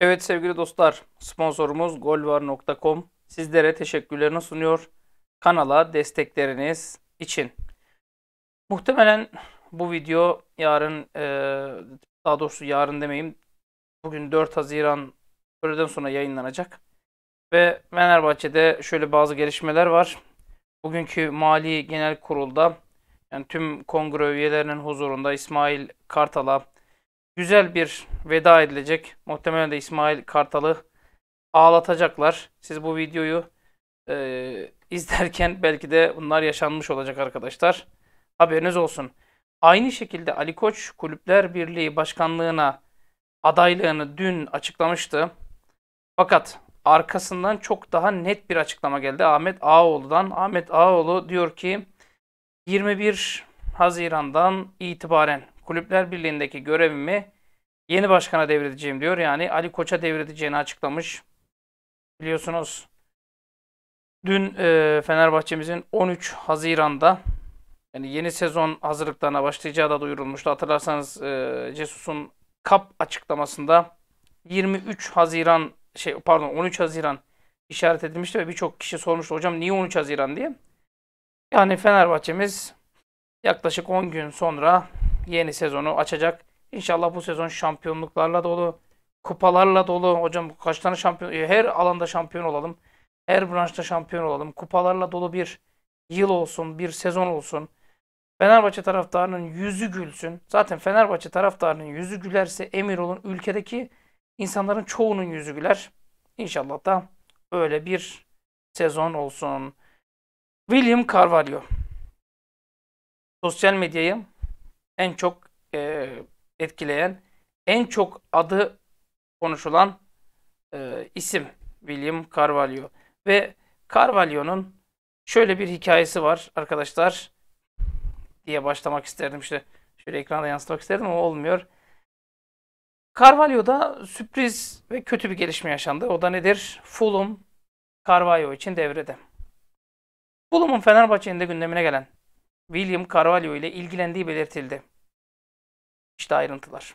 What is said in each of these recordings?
Evet sevgili dostlar, sponsorumuz golvar.com sizlere teşekkürlerini sunuyor. Kanala destekleriniz için. Muhtemelen bu video yarın, e, daha doğrusu yarın demeyeyim, bugün 4 Haziran öğleden sonra yayınlanacak. Ve Fenerbahçe'de şöyle bazı gelişmeler var. Bugünkü Mali Genel Kurul'da yani tüm kongre üyelerinin huzurunda İsmail Kartal'a güzel bir veda edilecek. Muhtemelen de İsmail Kartal'ı ağlatacaklar. Siz bu videoyu e, izlerken belki de bunlar yaşanmış olacak arkadaşlar. Haberiniz olsun. Aynı şekilde Ali Koç Kulüpler Birliği Başkanlığı'na adaylığını dün açıklamıştı. Fakat arkasından çok daha net bir açıklama geldi Ahmet Ağoğlu'dan. Ahmet Ağoğlu diyor ki 21 Haziran'dan itibaren Kulüpler Birliği'ndeki görevimi yeni başkana devredeceğim diyor. Yani Ali Koç'a devredeceğini açıklamış. Biliyorsunuz dün e, Fenerbahçe'mizin 13 Haziran'da yani yeni sezon hazırlıklarına başlayacağı da duyurulmuştu. Hatırlarsanız e, Cesus'un kap açıklamasında 23 Haziran şey pardon 13 Haziran işaret edilmişti ve birçok kişi sormuştu hocam niye 13 Haziran diye. Yani Fenerbahçe'miz yaklaşık 10 gün sonra yeni sezonu açacak. İnşallah bu sezon şampiyonluklarla dolu, kupalarla dolu. Hocam kaç tane şampiyon, e, her alanda şampiyon olalım. Her branşta şampiyon olalım. Kupalarla dolu bir yıl olsun, bir sezon olsun. Fenerbahçe taraftarının yüzü gülsün. Zaten Fenerbahçe taraftarının yüzü gülerse emir olun ülkedeki insanların çoğunun yüzü güler. İnşallah da öyle bir sezon olsun. William Carvalho. Sosyal medyayı en çok e, etkileyen en çok adı konuşulan e, isim William Carvalho. Ve Carvalho'nun şöyle bir hikayesi var arkadaşlar diye başlamak isterdim işte. Şöyle ekrana yansıtmak isterdim ama olmuyor. Carvalho'da sürpriz ve kötü bir gelişme yaşandı. O da nedir? Fulham Carvalho için devrede. Fulham'ın Fenerbahçe'nin de gündemine gelen William Carvalho ile ilgilendiği belirtildi. İşte ayrıntılar.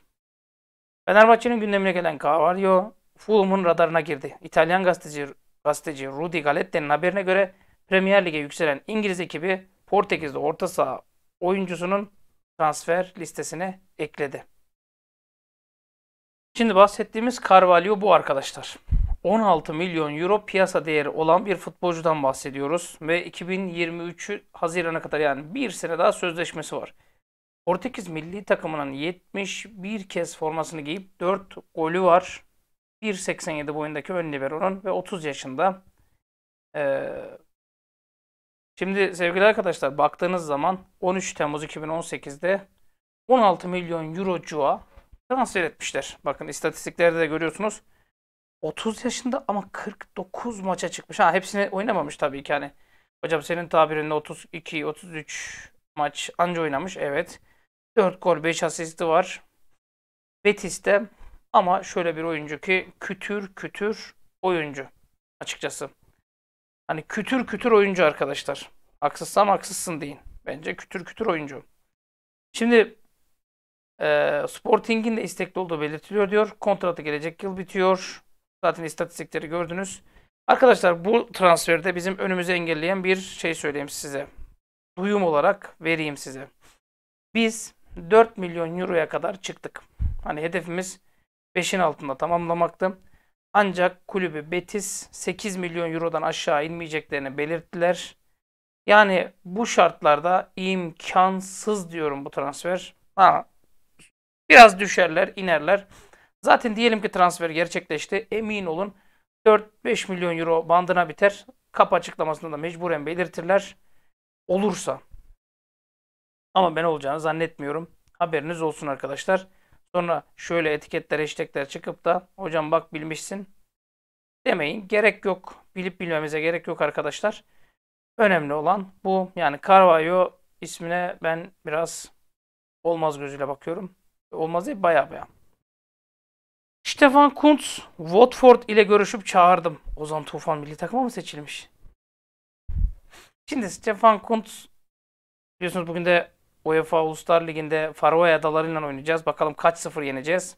Fenerbahçe'nin gündemine gelen Cavallo, Fulham'un radarına girdi. İtalyan gazeteci, gazeteci Rudy Galette'nin haberine göre Premier Lig'e yükselen İngiliz ekibi Portekiz'de orta saha oyuncusunun transfer listesine ekledi. Şimdi bahsettiğimiz Carvalho bu arkadaşlar. 16 milyon euro piyasa değeri olan bir futbolcudan bahsediyoruz ve 2023 Haziran'a kadar yani bir sene daha sözleşmesi var. Portekiz milli takımının 71 kez formasını giyip 4 golü var. 1.87 boyundaki ön libero'nun ve 30 yaşında. Ee, şimdi sevgili arkadaşlar baktığınız zaman 13 Temmuz 2018'de 16 milyon euro eurocuğa transfer etmişler. Bakın istatistiklerde de görüyorsunuz. 30 yaşında ama 49 maça çıkmış. Ha hepsini oynamamış tabii ki hani. Hocam senin tabirinle 32, 33 maç anca oynamış. Evet. 4 gol 5 asisti var. Betis'te ama şöyle bir oyuncu ki kütür kütür oyuncu açıkçası. Hani kütür kütür oyuncu arkadaşlar. Haksızsam haksızsın deyin. Bence kütür kütür oyuncu. Şimdi e, Sporting'in de istekli olduğu belirtiliyor diyor. Kontratı gelecek yıl bitiyor. Zaten istatistikleri gördünüz. Arkadaşlar bu transferde bizim önümüzü engelleyen bir şey söyleyeyim size. Duyum olarak vereyim size. Biz 4 milyon euroya kadar çıktık. Hani hedefimiz 5'in altında tamamlamaktı. Ancak kulübü Betis 8 milyon eurodan aşağı inmeyeceklerini belirttiler. Yani bu şartlarda imkansız diyorum bu transfer. Ha, biraz düşerler, inerler. Zaten diyelim ki transfer gerçekleşti. Emin olun 4-5 milyon euro bandına biter. Kap açıklamasında da mecburen belirtirler. Olursa ama ben olacağını zannetmiyorum. Haberiniz olsun arkadaşlar. Sonra şöyle etiketler, hashtagler çıkıp da hocam bak bilmişsin demeyin. Gerek yok. Bilip bilmemize gerek yok arkadaşlar. Önemli olan bu. Yani Carvalho ismine ben biraz olmaz gözüyle bakıyorum. Olmaz değil baya baya. Stefan Kuntz, Watford ile görüşüp çağırdım. Ozan Tufan milli takıma mı seçilmiş? Şimdi Stefan Kuntz biliyorsunuz bugün de UEFA Uluslar Ligi'nde Faroe Adaları'yla oynayacağız. Bakalım kaç sıfır yeneceğiz.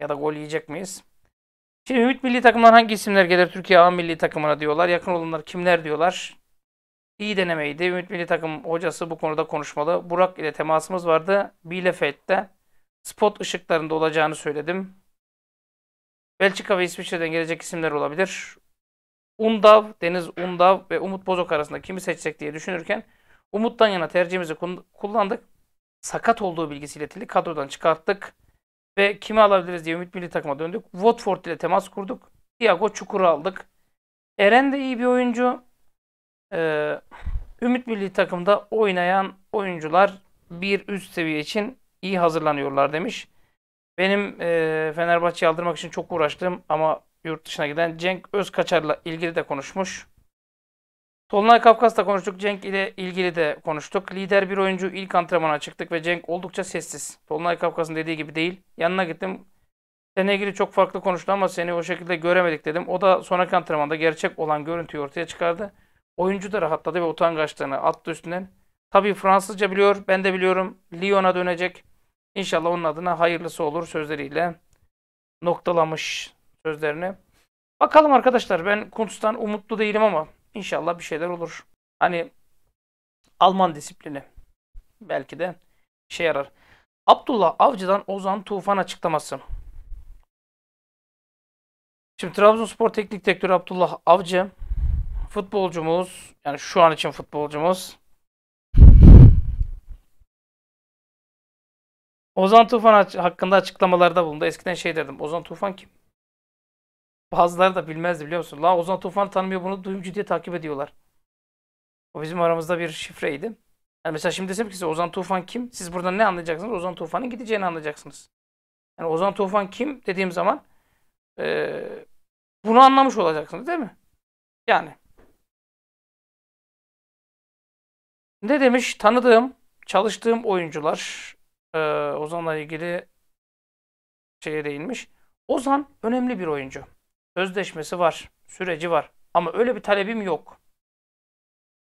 Ya da gol yiyecek miyiz? Şimdi Ümit Milli Takım'dan hangi isimler gelir Türkiye A Milli Takımı'na diyorlar. Yakın olanlar kimler diyorlar. İyi denemeydi. Ümit Milli Takım hocası bu konuda konuşmalı. Burak ile temasımız vardı. Bielefeld'de spot ışıklarında olacağını söyledim. Belçika ve İsviçre'den gelecek isimler olabilir. Undav, Deniz Undav ve Umut Bozok arasında kimi seçecek diye düşünürken Umut'tan yana tercihimizi kullandık. Sakat olduğu bilgisiyle Tilly kadrodan çıkarttık. Ve kimi alabiliriz diye Ümit Milli takıma döndük. Watford ile temas kurduk. Thiago Çukur'u aldık. Eren de iyi bir oyuncu. Ee, Ümit Milli takımda oynayan oyuncular bir üst seviye için iyi hazırlanıyorlar demiş. Benim e, Fenerbahçe'yi aldırmak için çok uğraştım ama yurt dışına giden Cenk Özkaçar'la ilgili de konuşmuş. Dolunay Kafkas'ta konuştuk. Cenk ile ilgili de konuştuk. Lider bir oyuncu ilk antrenmana çıktık ve Cenk oldukça sessiz. Dolunay Kafkas'ın dediği gibi değil. Yanına gittim. Seninle ilgili çok farklı konuştu ama seni o şekilde göremedik dedim. O da sonraki antrenmanda gerçek olan görüntüyü ortaya çıkardı. Oyuncu da rahatladı ve utangaçlığını attı üstünden. Tabii Fransızca biliyor, ben de biliyorum. Lyon'a dönecek. İnşallah onun adına hayırlısı olur sözleriyle noktalamış sözlerini. Bakalım arkadaşlar ben Kuntz'tan umutlu değilim ama İnşallah bir şeyler olur. Hani Alman disiplini belki de işe yarar. Abdullah Avcı'dan Ozan Tufan açıklaması. Şimdi Trabzonspor Teknik Direktörü Abdullah Avcı futbolcumuz yani şu an için futbolcumuz Ozan Tufan hakkında açıklamalarda bulundu. Eskiden şey derdim. Ozan Tufan kim? Bazıları da bilmezdi biliyor musun? La Ozan Tufan tanımıyor bunu duyumcu diye takip ediyorlar. O bizim aramızda bir şifreydi. Yani mesela şimdi desem ki size Ozan Tufan kim? Siz buradan ne anlayacaksınız? Ozan Tufan'ın gideceğini anlayacaksınız. Yani Ozan Tufan kim dediğim zaman ee, bunu anlamış olacaksınız değil mi? Yani. Ne demiş? Tanıdığım, çalıştığım oyuncular e, Ozan'la ilgili şeye değinmiş. Ozan önemli bir oyuncu. Özdeşmesi var, süreci var. Ama öyle bir talebim yok.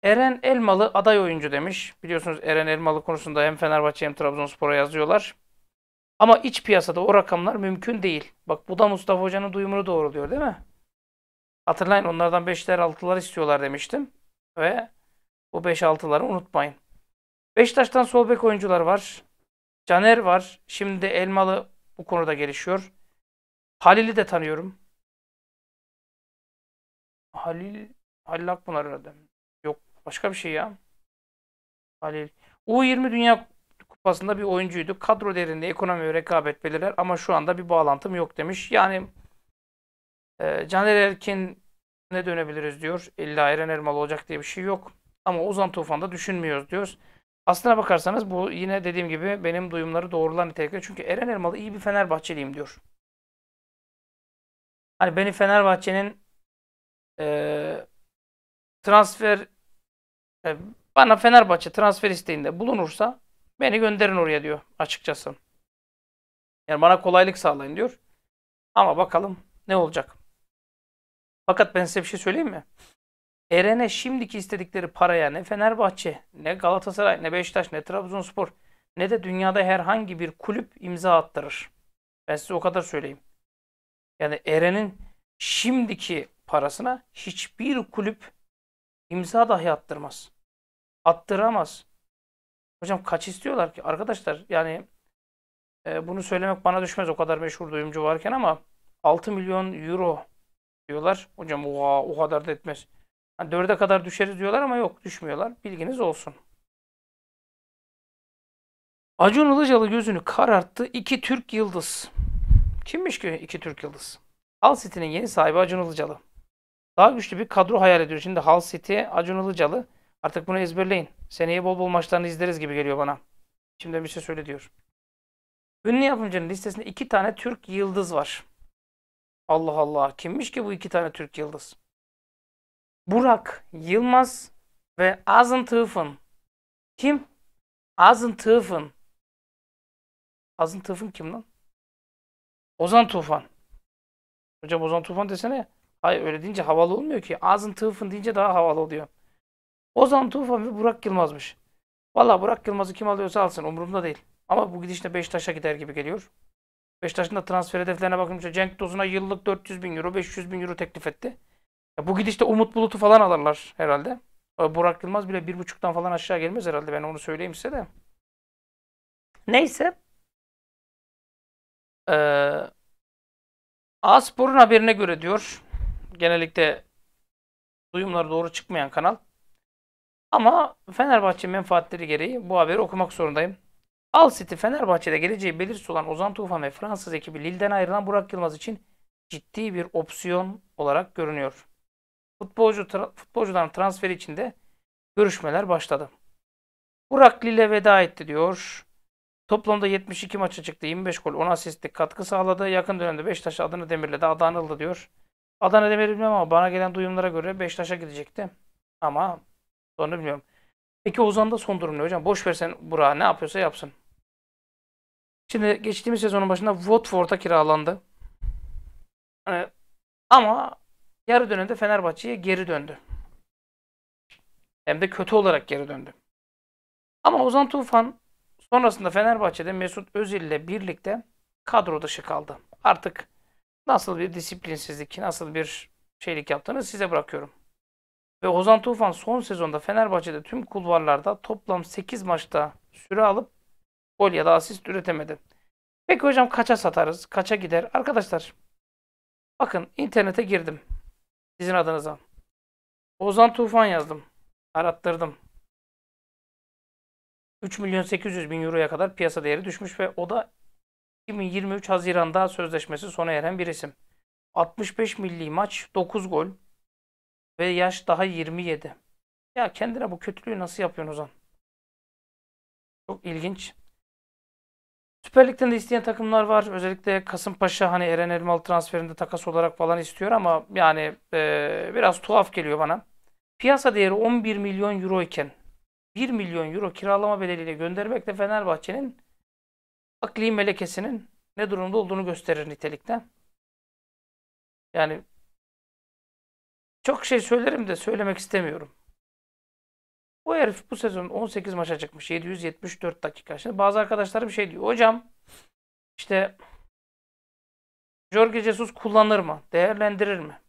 Eren Elmalı aday oyuncu demiş. Biliyorsunuz Eren Elmalı konusunda hem Fenerbahçe hem Trabzonspor'a yazıyorlar. Ama iç piyasada o rakamlar mümkün değil. Bak bu da Mustafa Hoca'nın duyumunu doğruluyor değil mi? Hatırlayın onlardan 5'ler 6'lar istiyorlar demiştim. Ve bu 5-6'ları unutmayın. Beşiktaş'tan sol bek oyuncular var. Caner var. Şimdi Elmalı bu konuda gelişiyor. Halil'i de tanıyorum. Halil Halil Akpınar herhalde. Yok başka bir şey ya. Halil. U20 Dünya Kupası'nda bir oyuncuydu. Kadro derinde ekonomi ve rekabet belirler ama şu anda bir bağlantım yok demiş. Yani e, Caner Erkin ne dönebiliriz diyor. İlla Eren Ermal olacak diye bir şey yok. Ama Ozan da düşünmüyoruz diyor. Aslına bakarsanız bu yine dediğim gibi benim duyumları doğrulan nitelikte. Çünkü Eren Ermalı iyi bir Fenerbahçeliyim diyor. Hani beni Fenerbahçe'nin e, transfer e, bana Fenerbahçe transfer isteğinde bulunursa beni gönderin oraya diyor açıkçası. Yani bana kolaylık sağlayın diyor. Ama bakalım ne olacak. Fakat ben size bir şey söyleyeyim mi? Eren'e şimdiki istedikleri paraya ne Fenerbahçe, ne Galatasaray, ne Beşiktaş, ne Trabzonspor, ne de dünyada herhangi bir kulüp imza attırır. Ben size o kadar söyleyeyim. Yani Eren'in şimdiki parasına hiçbir kulüp imza dahi attırmaz. Attıramaz. Hocam kaç istiyorlar ki? Arkadaşlar yani e, bunu söylemek bana düşmez o kadar meşhur duyumcu varken ama 6 milyon euro diyorlar. Hocam oha, o kadar da etmez. Yani 4'e kadar düşeriz diyorlar ama yok düşmüyorlar. Bilginiz olsun. Acun Ilıcalı gözünü kararttı. İki Türk yıldız. Kimmiş ki iki Türk yıldız? Al City'nin yeni sahibi Acun Ilıcalı. Daha güçlü bir kadro hayal ediyor. Şimdi Hull City, Acun Ilıcalı. Artık bunu ezberleyin. Seneye bol bol maçlarını izleriz gibi geliyor bana. Şimdi bir şey söyle diyor. Ünlü yapımcının listesinde iki tane Türk yıldız var. Allah Allah. Kimmiş ki bu iki tane Türk yıldız? Burak Yılmaz ve Azın Tıfın. Kim? Azın Tıfın. Azın Tıfın kim lan? Ozan Tufan. Hocam Ozan Tufan desene. Hayır öyle deyince havalı olmuyor ki. Ağzın tıfın deyince daha havalı oluyor. Ozan Tufan ve Burak Yılmaz'mış. Valla Burak Yılmaz'ı kim alıyorsa alsın umurumda değil. Ama bu gidişle Beşiktaş'a gider gibi geliyor. Beşiktaş'ın da transfer hedeflerine bakınca Cenk Tosun'a yıllık 400 bin euro, 500 bin euro teklif etti. Ya bu gidişte Umut Bulut'u falan alırlar herhalde. E, Burak Yılmaz bile bir buçuktan falan aşağı gelmez herhalde. Ben onu söyleyeyim size de. Neyse. Ee, Aspor'un haberine göre diyor genellikle duyumları doğru çıkmayan kanal. Ama Fenerbahçe menfaatleri gereği bu haberi okumak zorundayım. Al City Fenerbahçe'de geleceği belirsiz olan Ozan Tufan ve Fransız ekibi Lille'den ayrılan Burak Yılmaz için ciddi bir opsiyon olarak görünüyor. Futbolcu tra futbolcuların transferi için de görüşmeler başladı. Burak Lille veda etti diyor. Toplamda 72 maça çıktı. 25 gol, 10 asistlik katkı sağladı. Yakın dönemde Beşiktaş adını demirledi. Adanıldı diyor. Adana Demir'i bilmem ama bana gelen duyumlara göre Beşiktaş'a gidecekti. Ama sonra bilmiyorum. Peki Ozan'da son durum ne hocam? Boş versen Burak'a ne yapıyorsa yapsın. Şimdi geçtiğimiz sezonun başında Watford'a kiralandı. Ee, ama yarı dönemde Fenerbahçe'ye geri döndü. Hem de kötü olarak geri döndü. Ama Ozan Tufan sonrasında Fenerbahçe'de Mesut Özil ile birlikte kadro dışı kaldı. Artık nasıl bir disiplinsizlik, nasıl bir şeylik yaptığını size bırakıyorum. Ve Ozan Tufan son sezonda Fenerbahçe'de tüm kulvarlarda toplam 8 maçta süre alıp gol ya da asist üretemedi. Peki hocam kaça satarız? Kaça gider? Arkadaşlar bakın internete girdim. Sizin adınıza. Ozan Tufan yazdım. Arattırdım. 3 milyon 800 bin euroya kadar piyasa değeri düşmüş ve o da 2023 Haziran'da sözleşmesi sona eren bir isim. 65 milli maç, 9 gol ve yaş daha 27. Ya kendine bu kötülüğü nasıl yapıyorsun Ozan? Çok ilginç. Süper Lig'den de isteyen takımlar var. Özellikle Kasımpaşa hani Eren Elmalı transferinde takas olarak falan istiyor ama yani e, biraz tuhaf geliyor bana. Piyasa değeri 11 milyon euro iken 1 milyon euro kiralama bedeliyle göndermek de Fenerbahçe'nin akli melekesinin ne durumda olduğunu gösterir nitelikten. Yani çok şey söylerim de söylemek istemiyorum. Bu herif bu sezon 18 maça çıkmış. 774 dakika. Şimdi bazı arkadaşlarım şey diyor. Hocam işte Jorge Jesus kullanır mı? Değerlendirir mi?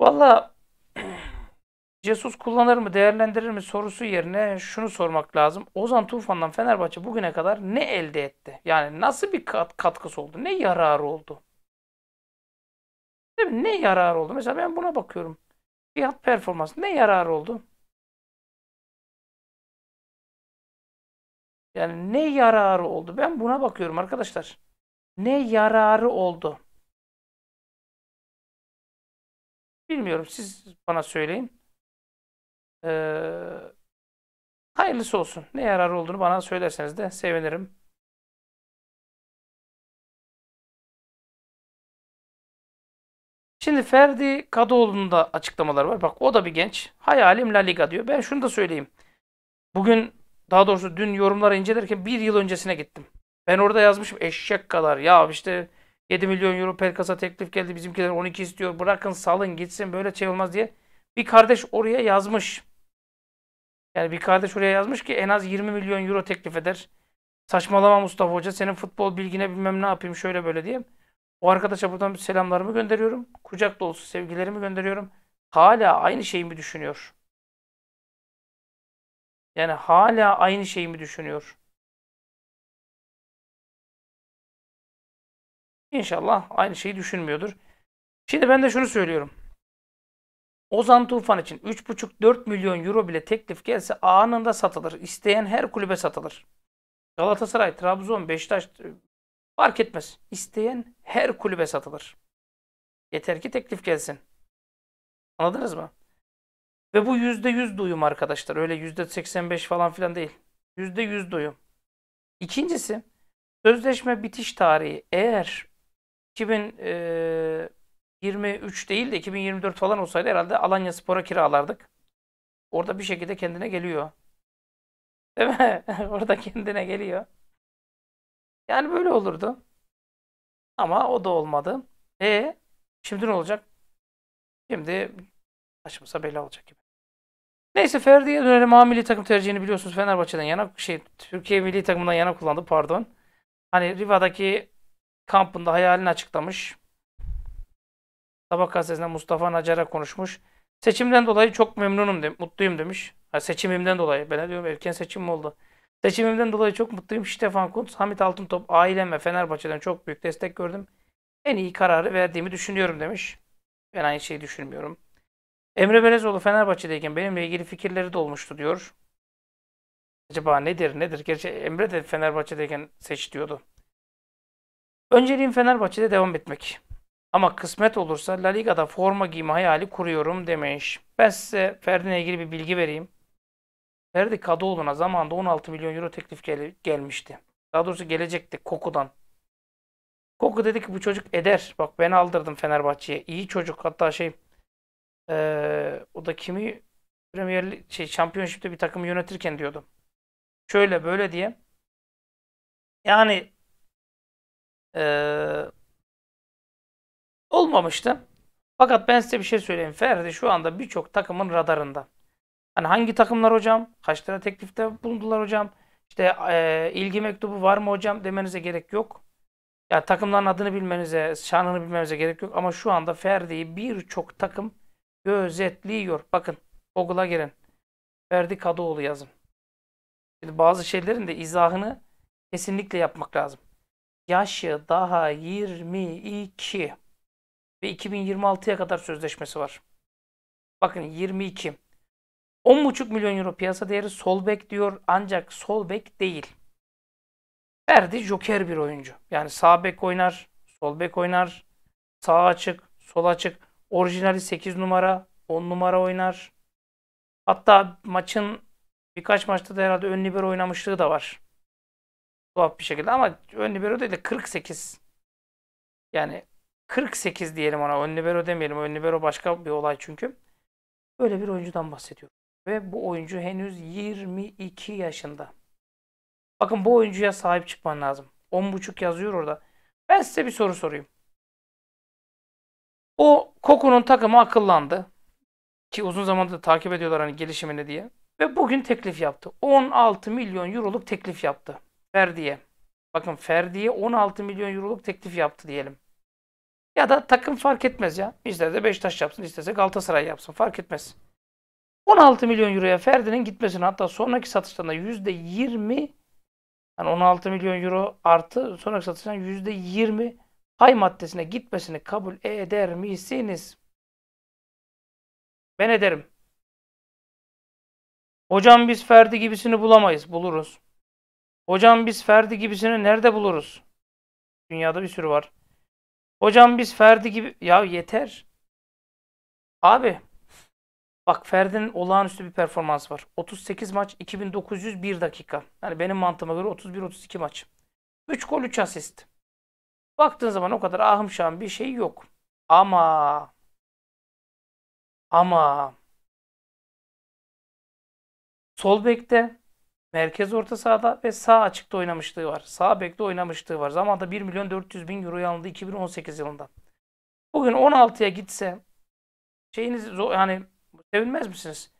Vallahi. Jesus kullanır mı, değerlendirir mi sorusu yerine şunu sormak lazım. Ozan Tufan'dan Fenerbahçe bugüne kadar ne elde etti? Yani nasıl bir kat katkısı oldu? Ne yararı oldu? Değil mi? Ne yararı oldu? Mesela ben buna bakıyorum. Fiyat performansı ne yararı oldu? Yani ne yararı oldu? Ben buna bakıyorum arkadaşlar. Ne yararı oldu? Bilmiyorum siz bana söyleyin. Ee, hayırlısı olsun. Ne yararı olduğunu bana söylerseniz de sevinirim. Şimdi Ferdi Kadıoğlu'nun da açıklamaları var. Bak o da bir genç. Hayalim La Liga diyor. Ben şunu da söyleyeyim. Bugün daha doğrusu dün yorumları incelerken bir yıl öncesine gittim. Ben orada yazmışım eşek kadar. Ya işte 7 milyon euro Perkas'a teklif geldi. Bizimkiler 12 istiyor. Bırakın salın gitsin böyle şey diye. Bir kardeş oraya yazmış. Yani bir kardeş oraya yazmış ki en az 20 milyon euro teklif eder. Saçmalama Mustafa Hoca senin futbol bilgine bilmem ne yapayım şöyle böyle diye. O arkadaşa buradan selamlarımı gönderiyorum. Kucak dolusu sevgilerimi gönderiyorum. Hala aynı şeyi mi düşünüyor? Yani hala aynı şeyi mi düşünüyor? İnşallah aynı şeyi düşünmüyordur. Şimdi ben de şunu söylüyorum. Ozan Tufan için 3,5-4 milyon euro bile teklif gelse anında satılır. İsteyen her kulübe satılır. Galatasaray, Trabzon, Beşiktaş e, fark etmez. İsteyen her kulübe satılır. Yeter ki teklif gelsin. Anladınız mı? Ve bu %100 duyum arkadaşlar. Öyle %85 falan filan değil. %100 duyum. İkincisi sözleşme bitiş tarihi eğer 2000 e, 23 değil de 2024 falan olsaydı herhalde Alanya Spor'a kiralardık. Orada bir şekilde kendine geliyor. Değil mi? Orada kendine geliyor. Yani böyle olurdu. Ama o da olmadı. E şimdi ne olacak? Şimdi başımıza bela olacak gibi. Neyse Ferdi'ye dönelim. A milli takım tercihini biliyorsunuz Fenerbahçe'den yana şey Türkiye milli takımından yana kullandı pardon. Hani Riva'daki kampında hayalini açıklamış. Sabah gazetesinde Mustafa Nacar'a konuşmuş. Seçimden dolayı çok memnunum, de, mutluyum demiş. Ha, seçimimden dolayı. Ben diyorum erken seçim mi oldu? Seçimimden dolayı çok mutluyum. Stefan Kuntz, Hamit Altıntop, ailem ve Fenerbahçe'den çok büyük destek gördüm. En iyi kararı verdiğimi düşünüyorum demiş. Ben aynı şeyi düşünmüyorum. Emre Belezoğlu Fenerbahçe'deyken benimle ilgili fikirleri de olmuştu diyor. Acaba nedir nedir? Gerçi Emre de Fenerbahçe'deyken seç diyordu. Önceliğim Fenerbahçe'de devam etmek. Ama kısmet olursa La Liga'da forma giyme hayali kuruyorum demiş. Ben size Ferdi'ne ilgili bir bilgi vereyim. Ferdi Kadıoğlu'na zamanında 16 milyon euro teklif gel gelmişti. Daha doğrusu gelecekti Koku'dan. Koku dedi ki bu çocuk eder. Bak ben aldırdım Fenerbahçe'ye. İyi çocuk hatta şey ee, o da kimi Premier şey Championship'te bir takım yönetirken diyordu. Şöyle böyle diye. Yani ee, Olmamıştı. Fakat ben size bir şey söyleyeyim. Ferdi şu anda birçok takımın radarında. Hani hangi takımlar hocam? Kaç lira teklifte bulundular hocam? İşte e, ilgi mektubu var mı hocam demenize gerek yok. Ya takımların adını bilmenize, şanını bilmenize gerek yok ama şu anda Ferdi'yi birçok takım gözetliyor. Bakın Google'a girin. Ferdi Kadıoğlu yazın. Şimdi bazı şeylerin de izahını kesinlikle yapmak lazım. Yaşı daha 22 ve 2026'ya kadar sözleşmesi var. Bakın 22. 10,5 milyon euro piyasa değeri Solbek diyor ancak Solbek değil. Ferdi joker bir oyuncu. Yani sağ bek oynar, sol bek oynar, sağ açık, sol açık. Orijinali 8 numara, 10 numara oynar. Hatta maçın birkaç maçta da herhalde ön libero oynamışlığı da var. Tuhaf bir şekilde ama ön libero değil de 48. Yani 48 diyelim ona. Ön libero demeyelim. Ön libero başka bir olay çünkü. Böyle bir oyuncudan bahsediyorum. Ve bu oyuncu henüz 22 yaşında. Bakın bu oyuncuya sahip çıkman lazım. 10.5 yazıyor orada. Ben size bir soru sorayım. O Koku'nun takımı akıllandı. Ki uzun zamandır takip ediyorlar hani gelişimini diye. Ve bugün teklif yaptı. 16 milyon euroluk teklif yaptı. Ferdi'ye. Bakın Ferdi'ye 16 milyon euroluk teklif yaptı diyelim. Ya da takım fark etmez ya. İsterse Beşiktaş yapsın, isterse Galatasaray yapsın. Fark etmez. 16 milyon euroya Ferdi'nin gitmesini hatta sonraki satışlarında %20 yani 16 milyon euro artı sonraki satıştan %20 pay maddesine gitmesini kabul eder misiniz? Ben ederim. Hocam biz Ferdi gibisini bulamayız. Buluruz. Hocam biz Ferdi gibisini nerede buluruz? Dünyada bir sürü var. Hocam biz Ferdi gibi... Ya yeter. Abi bak Ferdi'nin olağanüstü bir performansı var. 38 maç 2901 dakika. Yani benim mantığıma göre 31-32 maç. 3 gol 3 asist. Baktığın zaman o kadar ahım şahım bir şey yok. Ama ama sol bekte merkez orta sahada ve sağ açıkta oynamışlığı var. Sağ bekte oynamışlığı var. Zamanında 1 milyon 400 bin euro alındı 2018 yılında. Bugün 16'ya gitse şeyiniz yani sevinmez misiniz?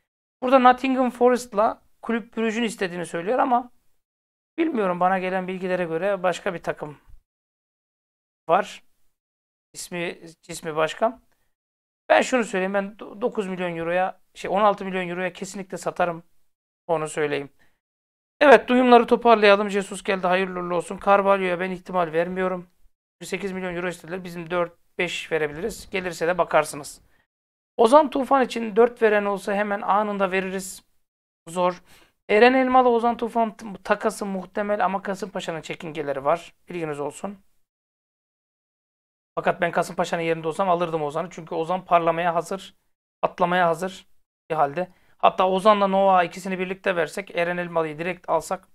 Burada Nottingham Forest'la kulüp Brugge'ün istediğini söylüyor ama bilmiyorum bana gelen bilgilere göre başka bir takım var. İsmi ismi başka. Ben şunu söyleyeyim ben 9 milyon euroya şey 16 milyon euroya kesinlikle satarım. Onu söyleyeyim. Evet duyumları toparlayalım. Jesus geldi hayırlı olsun. Carvalho'ya ben ihtimal vermiyorum. 8 milyon euro istediler. Bizim 4-5 verebiliriz. Gelirse de bakarsınız. Ozan Tufan için 4 veren olsa hemen anında veririz. Zor. Eren Elmalı Ozan Tufan takası muhtemel ama Kasımpaşa'nın çekingeleri var. Bilginiz olsun. Fakat ben Kasımpaşa'nın yerinde olsam alırdım Ozan'ı. Çünkü Ozan parlamaya hazır, atlamaya hazır bir halde. Hatta Ozan'la Nova ikisini birlikte versek Eren Elmalı'yı direkt alsak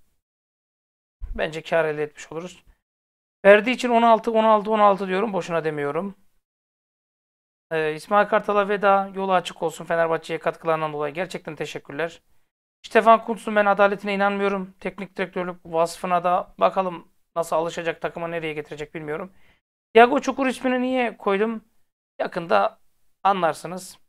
bence kar elde etmiş oluruz. Verdiği için 16 16 16 diyorum boşuna demiyorum. Ee, İsmail Kartal'a veda yolu açık olsun Fenerbahçe'ye katkılarından dolayı gerçekten teşekkürler. Stefan Kuntz'un ben adaletine inanmıyorum. Teknik direktörlük vasfına da bakalım nasıl alışacak takıma nereye getirecek bilmiyorum. Diago Çukur ismini niye koydum? Yakında anlarsınız.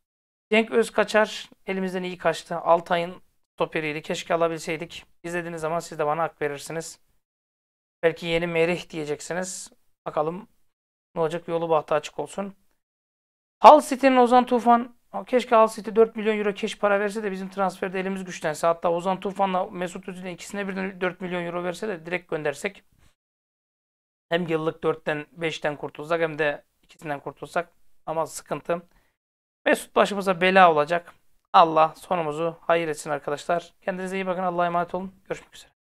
Cenk Öz kaçar. Elimizden iyi kaçtı. Altay'ın stoperiydi. Keşke alabilseydik. İzlediğiniz zaman siz de bana hak verirsiniz. Belki yeni Merih diyeceksiniz. Bakalım ne olacak yolu bahtı açık olsun. Hull City'nin Ozan Tufan keşke Hull City 4 milyon euro keş para verse de bizim transferde elimiz güçlense. Hatta Ozan Tufan'la Mesut Özil'in ikisine birden 4 milyon euro verse de direkt göndersek hem yıllık 4'ten 5'ten kurtulsak hem de ikisinden kurtulsak ama sıkıntı. Mesut başımıza bela olacak. Allah sonumuzu hayır etsin arkadaşlar. Kendinize iyi bakın. Allah'a emanet olun. Görüşmek üzere.